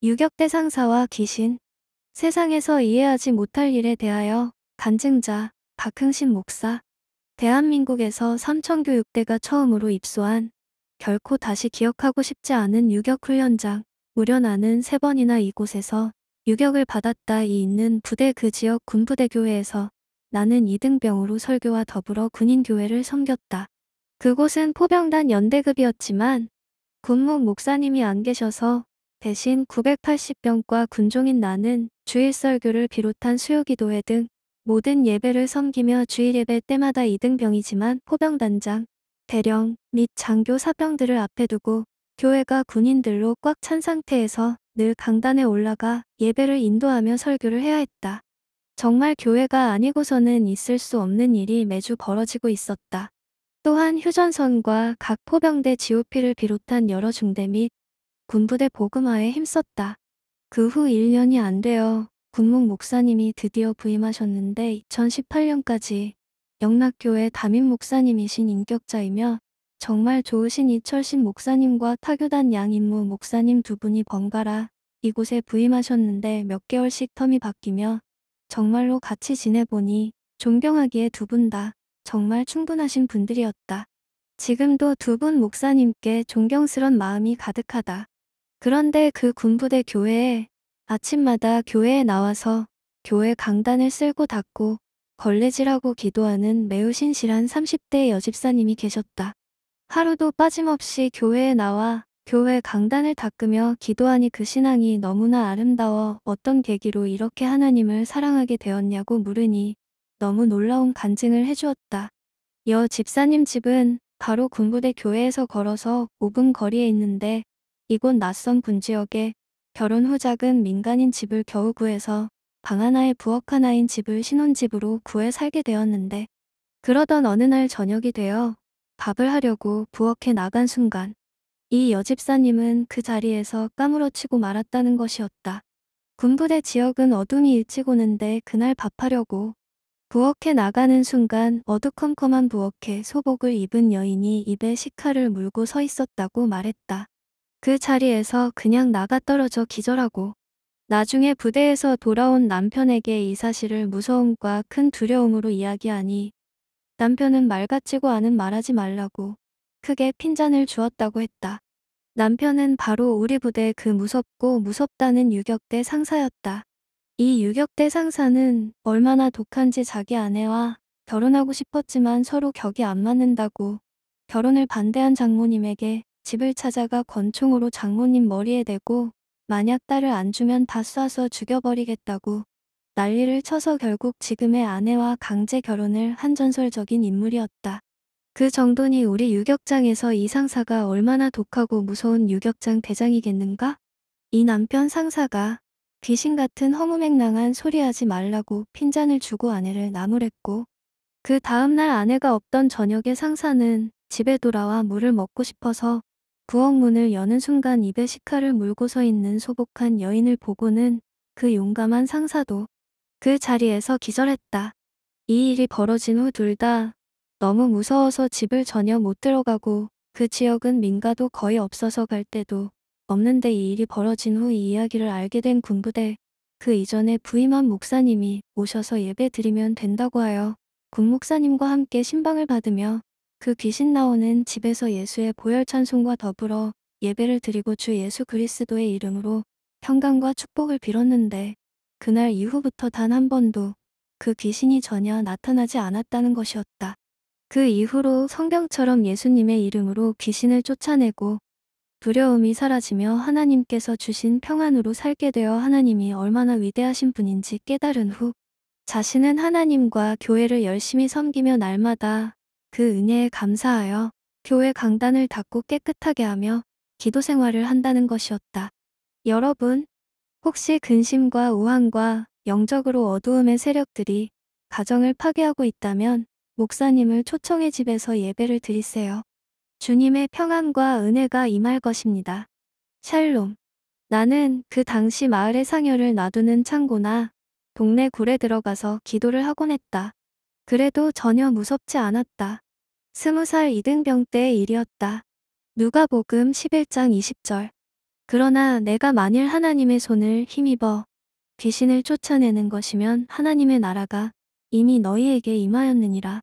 유격대 상사와 귀신, 세상에서 이해하지 못할 일에 대하여 간증자 박흥신 목사, 대한민국에서 삼천교육대가 처음으로 입소한 결코 다시 기억하고 싶지 않은 유격훈련장, 우려 나는 세 번이나 이곳에서 유격을 받았다 이 있는 부대 그 지역 군부대교회에서 나는 이등병으로 설교와 더불어 군인교회를 섬겼다. 그곳은 포병단 연대급이었지만 군목 목사님이 안 계셔서 대신 980병과 군종인 나는 주일 설교를 비롯한 수요기도회 등 모든 예배를 섬기며 주일 예배 때마다 2등병이지만 포병단장, 대령 및 장교 사병들을 앞에 두고 교회가 군인들로 꽉 찬 상태에서 늘 강단에 올라가 예배를 인도하며 설교를 해야 했다. 정말 교회가 아니고서는 있을 수 없는 일이 매주 벌어지고 있었다. 또한 휴전선과 각 포병대 GOP를 비롯한 여러 중대 및 군부대 복음화에 힘썼다. 그 후 1년이 안 되어 군목 목사님이 드디어 부임하셨는데 2018년까지 영락교회 담임 목사님이신 인격자이며 정말 좋으신 이철신 목사님과 타교단 양인무 목사님 두 분이 번갈아 이곳에 부임하셨는데 몇 개월씩 텀이 바뀌며 정말로 같이 지내보니 존경하기에 두 분 다 정말 충분하신 분들이었다. 지금도 두 분 목사님께 존경스런 마음이 가득하다. 그런데 그 군부대 교회에 아침마다 교회에 나와서 교회 강단을 쓸고 닦고 걸레질하고 기도하는 매우 신실한 30대 여집사님이 계셨다. 하루도 빠짐없이 교회에 나와 교회 강단을 닦으며 기도하니 그 신앙이 너무나 아름다워 어떤 계기로 이렇게 하나님을 사랑하게 되었냐고 물으니 너무 놀라운 간증을 해주었다. 여 집사님 집은 바로 군부대 교회에서 걸어서 5분 거리에 있는데 이곳 낯선 군지역에 결혼 후 작은 민간인 집을 겨우 구해서 방 하나에 부엌 하나인 집을 신혼집으로 구해 살게 되었는데 그러던 어느 날 저녁이 되어 밥을 하려고 부엌에 나간 순간 이 여집사님은 그 자리에서 까무러치고 말았다는 것이었다. 군부대 지역은 어둠이 일찍 오는데 그날 밥하려고 부엌에 나가는 순간 어두컴컴한 부엌에 소복을 입은 여인이 입에 식칼을 물고 서 있었다고 말했다. 그 자리에서 그냥 나가 떨어져 기절하고 나중에 부대에서 돌아온 남편에게 이 사실을 무서움과 큰 두려움으로 이야기하니 남편은 말 같지고 않은 말하지 말라고 크게 핀잔을 주었다고 했다. 남편은 바로 우리 부대 그 무섭고 무섭다는 유격대 상사였다. 이 유격대 상사는 얼마나 독한지 자기 아내와 결혼하고 싶었지만 서로 격이 안 맞는다고 결혼을 반대한 장모님에게 집을 찾아가 권총으로 장모님 머리에 대고 만약 딸을 안 주면 다 쏴서 죽여버리겠다고 난리를 쳐서 결국 지금의 아내와 강제 결혼을 한 전설적인 인물이었다. 그 정도니 우리 유격장에서 이 상사가 얼마나 독하고 무서운 유격장 대장이겠는가? 이 남편 상사가 귀신 같은 허무맹랑한 소리하지 말라고 핀잔을 주고 아내를 나무랬고 그 다음날 아내가 없던 저녁에 상사는 집에 돌아와 물을 먹고 싶어서 부엌 문을 여는 순간 입에 식칼을 물고 서 있는 소복한 여인을 보고는 그 용감한 상사도 그 자리에서 기절했다. 이 일이 벌어진 후 둘 다 너무 무서워서 집을 전혀 못 들어가고 그 지역은 민가도 거의 없어서 갈 때도 없는데 이 일이 벌어진 후 이 이야기를 알게 된 군부대 그 이전에 부임한 목사님이 오셔서 예배 드리면 된다고 하여 군 목사님과 함께 신방을 받으며 그 귀신 나오는 집에서 예수의 보혈 찬송과 더불어 예배를 드리고 주 예수 그리스도의 이름으로 평강과 축복을 빌었는데 그날 이후부터 단 한 번도 그 귀신이 전혀 나타나지 않았다는 것이었다. 그 이후로 성경처럼 예수님의 이름으로 귀신을 쫓아내고 두려움이 사라지며 하나님께서 주신 평안으로 살게 되어 하나님이 얼마나 위대하신 분인지 깨달은 후 자신은 하나님과 교회를 열심히 섬기며 날마다 그 은혜에 감사하여 교회 강단을 닦고 깨끗하게 하며 기도 생활을 한다는 것이었다. 여러분, 혹시 근심과 우환과 영적으로 어두움의 세력들이 가정을 파괴하고 있다면 목사님을 초청해 집에서 예배를 드리세요. 주님의 평안과 은혜가 임할 것입니다. 샬롬. 나는 그 당시 마을의 상여를 놔두는 창고나 동네 굴에 들어가서 기도를 하곤 했다. 그래도 전혀 무섭지 않았다. 스무 살 이등병 때의 일이었다. 누가복음 11장 20절. 그러나 내가 만일 하나님의 손을 힘입어 귀신을 쫓아내는 것이면 하나님의 나라가 이미 너희에게 임하였느니라.